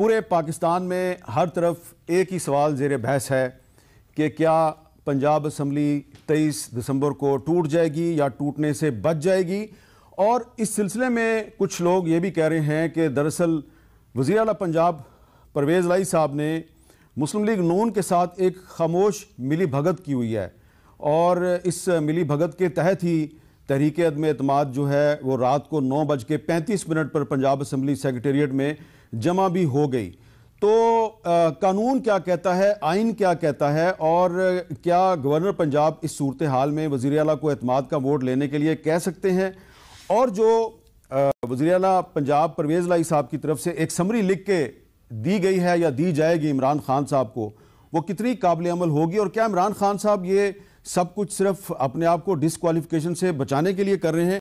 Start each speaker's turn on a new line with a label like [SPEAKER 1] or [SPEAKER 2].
[SPEAKER 1] पूरे पाकिस्तान में हर तरफ एक ही सवाल जेर बहस है कि क्या पंजाब असम्बली तेईस दिसंबर को टूट जाएगी या टूटने से बच जाएगी और इस सिलसिले में कुछ लोग ये भी कह रहे हैं कि दरअसल वज़ी अला पंजाब परवेज़ लाई साहब ने मुस्लिम लीग नून के साथ एक खामोश मिली भगत की हुई है और इस मिली भगत के तहत ही तहरीक अदम अतमाद जो है वो रात को नौ बज के पैंतीस मिनट पर पंजाब असम्बली सेक्रटेरिएट में जमा भी हो गई तो आ, कानून क्या कहता है आइन क्या कहता है और क्या गवर्नर पंजाब इस सूरत हाल में वज़ी अला को अतमाद का वोट लेने के लिए कह सकते हैं और जो वज़ी अला पंजाब परवेज़ लाई साहब की तरफ से एक समरी लिख के दी गई है या दी जाएगी इमरान खान साहब को वो कितनी काबिल अमल होगी और क्या इमरान खान साहब ये सब कुछ सिर्फ अपने आप को डिसक्वालिफिकेशन से बचाने के लिए कर रहे हैं